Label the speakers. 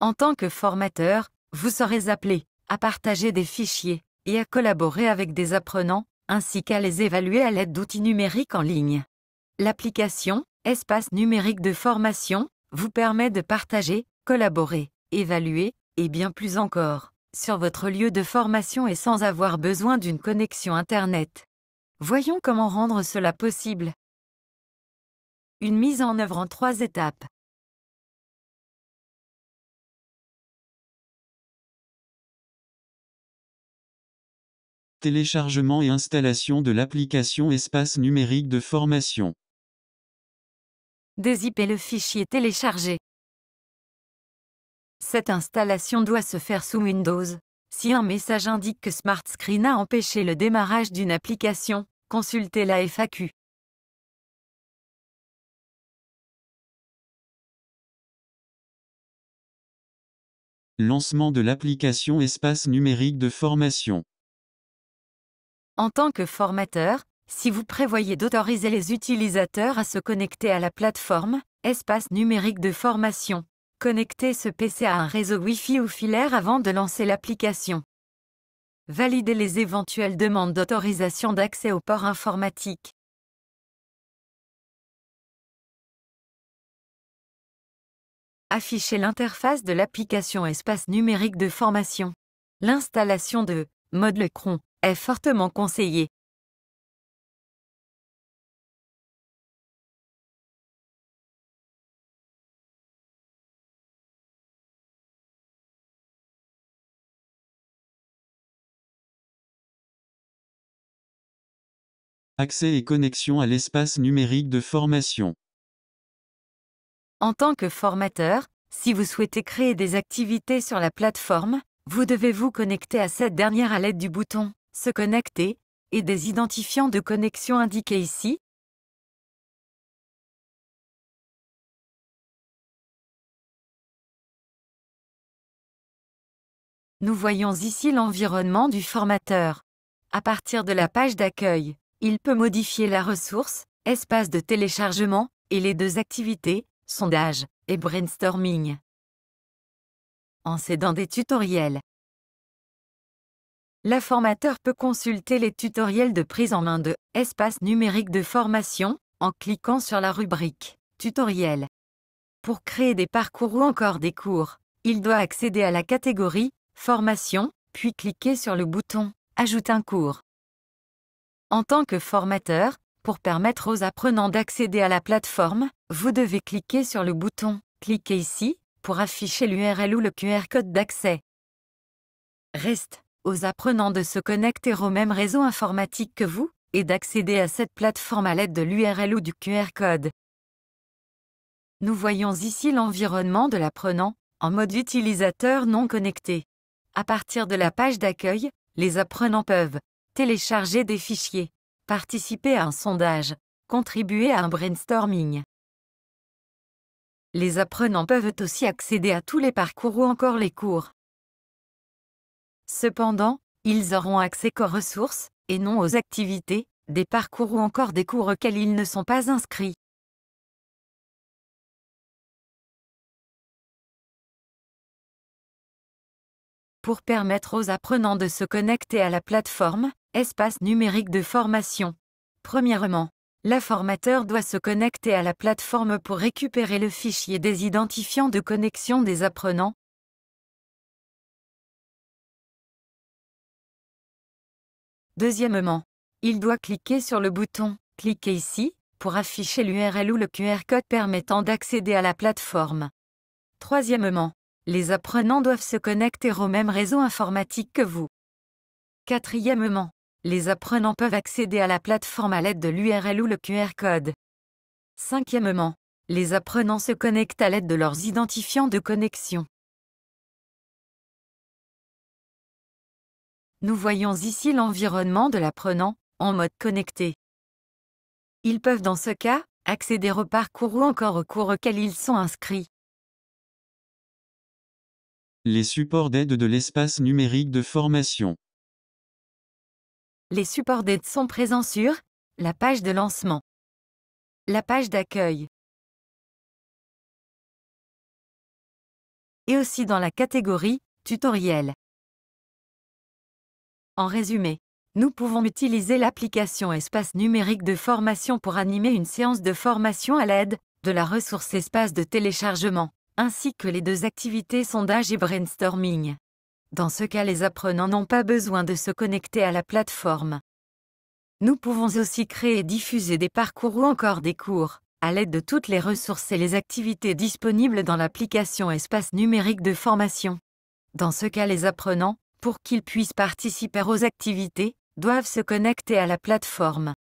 Speaker 1: En tant que formateur, vous serez appelé à partager des fichiers et à collaborer avec des apprenants, ainsi qu'à les évaluer à l'aide d'outils numériques en ligne. L'application Espace numérique de formation vous permet de partager, collaborer, évaluer et bien plus encore sur votre lieu de formation et sans avoir besoin d'une connexion Internet. Voyons comment rendre cela possible. Une mise en œuvre en trois étapes.
Speaker 2: Téléchargement et installation de l'application Espace numérique de formation.
Speaker 1: Dézipper le fichier téléchargé. Cette installation doit se faire sous Windows. Si un message indique que SmartScreen a empêché le démarrage d'une application, consultez la FAQ.
Speaker 2: Lancement de l'application Espace numérique de formation.
Speaker 1: En tant que formateur, si vous prévoyez d'autoriser les utilisateurs à se connecter à la plateforme, espace numérique de formation, connectez ce PC à un réseau Wi-Fi ou filaire avant de lancer l'application. Validez les éventuelles demandes d'autorisation d'accès au port informatique. Affichez l'interface de l'application Espace numérique de formation. L'installation de Mode Lecron est fortement conseillé.
Speaker 2: Accès et connexion à l'espace numérique de formation.
Speaker 1: En tant que formateur, si vous souhaitez créer des activités sur la plateforme, vous devez vous connecter à cette dernière à l'aide du bouton se connecter, et des identifiants de connexion indiqués ici, Nous voyons ici l'environnement du formateur. À partir de la page d'accueil, il peut modifier la ressource, espace de téléchargement, et les deux activités, sondage et brainstorming. En cédant des tutoriels, formateur peut consulter les tutoriels de prise en main de Espace numérique de formation en cliquant sur la rubrique Tutoriel. Pour créer des parcours ou encore des cours, il doit accéder à la catégorie Formation, puis cliquer sur le bouton Ajouter un cours. En tant que formateur, pour permettre aux apprenants d'accéder à la plateforme, vous devez cliquer sur le bouton Cliquez ici pour afficher l'URL ou le QR code d'accès. Reste aux apprenants de se connecter au même réseau informatique que vous et d'accéder à cette plateforme à l'aide de l'URL ou du QR code. Nous voyons ici l'environnement de l'apprenant en mode utilisateur non connecté. À partir de la page d'accueil, les apprenants peuvent télécharger des fichiers, participer à un sondage, contribuer à un brainstorming. Les apprenants peuvent aussi accéder à tous les parcours ou encore les cours. Cependant, ils auront accès qu'aux ressources, et non aux activités, des parcours ou encore des cours auxquels ils ne sont pas inscrits. Pour permettre aux apprenants de se connecter à la plateforme, espace numérique de formation. Premièrement, formateur doit se connecter à la plateforme pour récupérer le fichier des identifiants de connexion des apprenants, Deuxièmement, il doit cliquer sur le bouton « Cliquez ici » pour afficher l'URL ou le QR code permettant d'accéder à la plateforme. Troisièmement, les apprenants doivent se connecter au même réseau informatique que vous. Quatrièmement, les apprenants peuvent accéder à la plateforme à l'aide de l'URL ou le QR code. Cinquièmement, les apprenants se connectent à l'aide de leurs identifiants de connexion. Nous voyons ici l'environnement de l'apprenant, en mode connecté. Ils peuvent dans ce cas, accéder au parcours ou encore au cours auquel ils sont inscrits.
Speaker 2: Les supports d'aide de l'espace numérique de formation.
Speaker 1: Les supports d'aide sont présents sur la page de lancement, la page
Speaker 2: d'accueil et aussi dans
Speaker 1: la catégorie Tutoriel. En résumé, nous pouvons utiliser l'application Espace numérique de formation pour animer une séance de formation à l'aide de la ressource espace de téléchargement, ainsi que les deux activités sondage et brainstorming. Dans ce cas, les apprenants n'ont pas besoin de se connecter à la plateforme. Nous pouvons aussi créer et diffuser des parcours ou encore des cours, à l'aide de toutes les ressources et les activités disponibles dans l'application Espace numérique de formation. Dans ce cas, les apprenants pour qu'ils puissent participer aux activités, doivent se connecter à la plateforme.